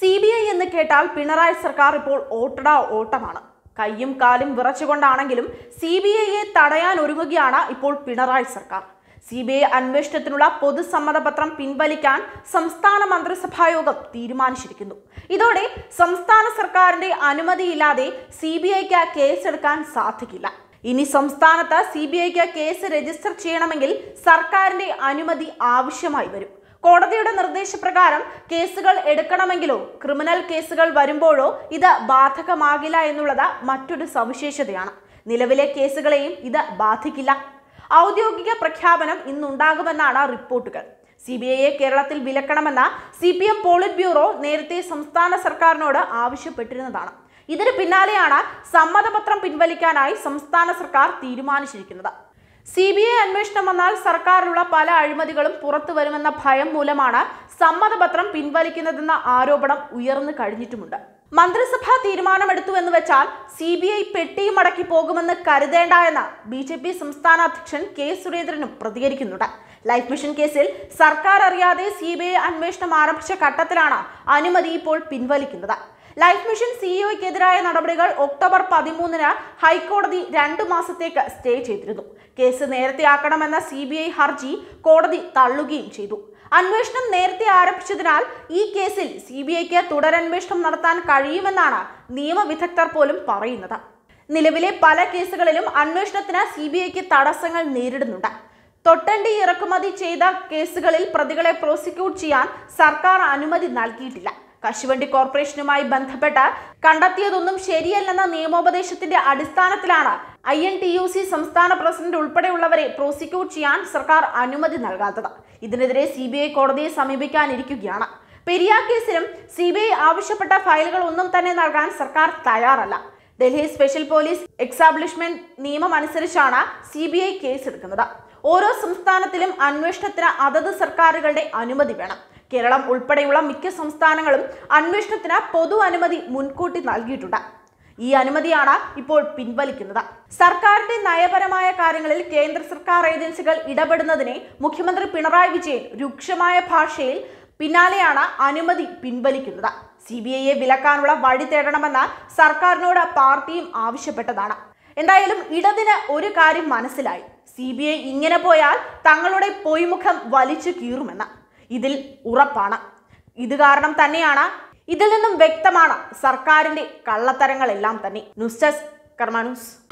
C B I എന്ന് കേട്ടാൽ പിണറായി സർക്കാർ ഇപ്പോൾ ഓട്ടടാ ഓട്ടമാണ് കയ്യും കാലും വിറച്ചുകൊണ്ടാണെങ്കിലും സി ബി ഐയെ തടയാൻ ഒരുങ്ങുകയാണ് ഇപ്പോൾ പിണറായി സർക്കാർ സി ബി ഐ അന്വേഷണത്തിനുള്ള പൊതുസമ്മതപത്രം പിൻവലിക്കാൻ സംസ്ഥാന മന്ത്രിസഭായോഗം തീരുമാനിച്ചിരിക്കുന്നു ഇതോടെ സംസ്ഥാന സർക്കാരിന്റെ അനുമതിയില്ലാതെ സി ബി ഐക്ക് കേസെടുക്കാൻ സാധിക്കില്ല ഇനി സംസ്ഥാനത്ത് സി ബി ഐക്ക് കേസ് രജിസ്റ്റർ ചെയ്യണമെങ്കിൽ സർക്കാരിന്റെ അനുമതി ആവശ്യമായി വരും കോടതിയുടെ നിർദ്ദേശപ്രകാരം കേസുകൾ എടുക്കണമെങ്കിലോ ക്രിമിനൽ കേസുകൾ വരുമ്പോഴോ ഇത് ബാധകമാകില്ല എന്നുള്ളത് മറ്റൊരു സവിശേഷതയാണ് നിലവിലെ കേസുകളെയും ഇത് ബാധിക്കില്ല ഔദ്യോഗിക പ്രഖ്യാപനം ഇന്നുണ്ടാകുമെന്നാണ് റിപ്പോർട്ടുകൾ സി ബി ഐയെ കേരളത്തിൽ വിലക്കണമെന്ന C P M politburo നേരത്തെ സംസ്ഥാന സർക്കാരിനോട് ആവശ്യപ്പെട്ടിരുന്നതാണ് ഇതിന് പിന്നാലെയാണ് സമ്മതപത്രം പിൻവലിക്കാനായി സംസ്ഥാന സർക്കാർ തീരുമാനിച്ചിരിക്കുന്നത് സി ബി ഐ അന്വേഷണം വന്നാൽ സർക്കാരിലുള്ള പല അഴിമതികളും പുറത്തു വരുമെന്ന ഭയം മൂലമാണ് സമ്മതപത്രം പിൻവലിക്കുന്നതെന്ന ആരോപണം ഉയർന്നു കഴിഞ്ഞിട്ടുമുണ്ട് മന്ത്രിസഭ തീരുമാനമെടുത്തു എന്ന് വെച്ചാൽ സി ബി ഐ പെട്ടിയും അടക്കി പോകുമെന്ന് കരുതേണ്ട എന്ന് ബി ജെ പി സംസ്ഥാന അധ്യക്ഷൻ കെ സുരേന്ദ്രനും പ്രതികരിക്കുന്നുണ്ട് ലൈഫ് മിഷൻ കേസിൽ സർക്കാർ അറിയാതെ സി ബി ഐ അന്വേഷണം ആരംഭിച്ച ഘട്ടത്തിലാണ് അനുമതി ഇപ്പോൾ പിൻവലിക്കുന്നത് ലൈഫ് മിഷൻ സിഇഒയ്ക്കെതിരായ e നടപടികൾ ഒക്ടോബർ പതിമൂന്നിന് ഹൈക്കോടതി രണ്ടു മാസത്തേക്ക് സ്റ്റേ ചെയ്തിരുന്നു കേസ് നേരത്തെ ആക്കണമെന്ന സി ഹർജി കോടതി തള്ളുകയും ചെയ്തു അന്വേഷണം നേരത്തെ ആരംഭിച്ചതിനാൽ ഈ കേസിൽ സി ബി ഐക്ക് തുടരന്വേഷണം നടത്താൻ കഴിയുമെന്നാണ് നിയമവിദഗ്ധർ പോലും പറയുന്നത് നിലവിലെ പല കേസുകളിലും അന്വേഷണത്തിന് സി ബി ഐക്ക് തടസ്സങ്ങൾ നേരിടുന്നുണ്ട് തൊട്ടണ്ടി ഇറക്കുമതി ചെയ്ത കേസുകളിൽ പ്രതികളെ പ്രോസിക്യൂട്ട് ചെയ്യാൻ സർക്കാർ അനുമതി നൽകിയിട്ടില്ല കശുവണ്ടി കോർപ്പറേഷനുമായി ബന്ധപ്പെട്ട് കണ്ടെത്തിയതൊന്നും ശരിയല്ലെന്ന നിയമോപദേശത്തിന്റെ അടിസ്ഥാനത്തിലാണ് I N T U C സംസ്ഥാന പ്രസിഡന്റ് ഉൾപ്പെടെയുള്ളവരെ പ്രോസിക്യൂട്ട് ചെയ്യാൻ സർക്കാർ അനുമതി നൽകാത്തത് ഇതിനെതിരെ സി ബി ഐ കോടതിയെ സമീപിക്കാനിരിക്കുകയാണ് പെരിയ കേസിലും സി ബി ഐ ആവശ്യപ്പെട്ട ഫയലുകൾ ഒന്നും തന്നെ നൽകാൻ സർക്കാർ തയ്യാറല്ല ഡൽഹി സ്പെഷ്യൽ പോലീസ് എക്സാബ്ലിഷ്മെന്റ് നിയമം അനുസരിച്ചാണ് സി ബി ഐ കേസെടുക്കുന്നത് ഓരോ സംസ്ഥാനത്തിലും അന്വേഷണത്തിന് അതത് സർക്കാരുകളുടെ അനുമതി വേണം കേരളം ഉൾപ്പെടെയുള്ള മിക്ക സംസ്ഥാനങ്ങളും അന്വേഷണത്തിന് പൊതു അനുമതി മുൻകൂട്ടി നൽകിയിട്ടുണ്ട് ഈ അനുമതിയാണ് ഇപ്പോൾ പിൻവലിക്കുന്നത് സർക്കാരിന്റെ നയപരമായ കാര്യങ്ങളിൽ കേന്ദ്ര സർക്കാർ ഏജൻസികൾ ഇടപെടുന്നതിനെ മുഖ്യമന്ത്രി പിണറായി വിജയൻ രൂക്ഷമായ ഭാഷയിൽ പിന്നാലെയാണ് അനുമതി പിൻവലിക്കുന്നത് സി ബി ഐയെ വിലക്കാനുള്ള വഴി തേടണമെന്ന് സർക്കാരിനോട് പാർട്ടിയും ആവശ്യപ്പെട്ടതാണ് എന്തായാലും ഇടതിന് ഒരു കാര്യം മനസ്സിലായി സി ബി ഐ ഇങ്ങനെ പോയാൽ തങ്ങളുടെ പൊയ്മുഖം വലിച്ചു കീറുമെന്ന് ഇതിൽ ഉറപ്പാണ് ഇത് കാരണം തന്നെയാണ് ഇതിൽ നിന്നും വ്യക്തമാണ് സർക്കാരിന്റെ കള്ളത്തരങ്ങളെല്ലാം തന്നെ ന്യൂസ് ഡെസ്ക് കർമാനൂസ്